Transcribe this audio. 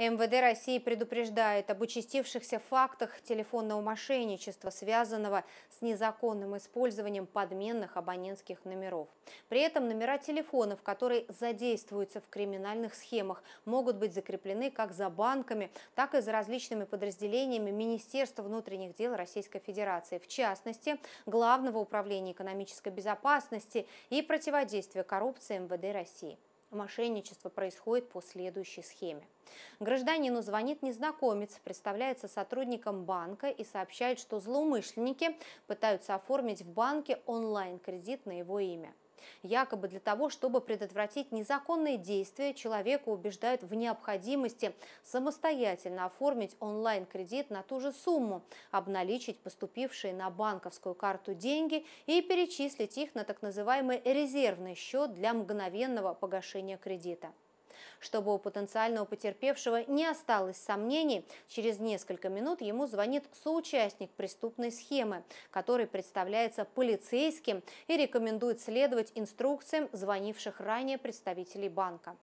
МВД России предупреждает об участившихся фактах телефонного мошенничества, связанного с незаконным использованием подменных абонентских номеров. При этом номера телефонов, которые задействуются в криминальных схемах, могут быть закреплены как за банками, так и за различными подразделениями Министерства внутренних дел Российской Федерации, в частности, Главного управления экономической безопасности и противодействия коррупции МВД России. Мошенничество происходит по следующей схеме. Гражданину звонит незнакомец, представляется сотрудником банка и сообщает, что злоумышленники пытаются оформить в банке онлайн-кредит на его имя. Якобы для того, чтобы предотвратить незаконные действия, человека убеждают в необходимости самостоятельно оформить онлайн-кредит на ту же сумму, обналичить поступившие на банковскую карту деньги и перечислить их на так называемый резервный счет для мгновенного погашения кредита. Чтобы у потенциального потерпевшего не осталось сомнений, через несколько минут ему звонит соучастник преступной схемы, который представляется полицейским и рекомендует следовать инструкциям звонивших ранее представителей банка.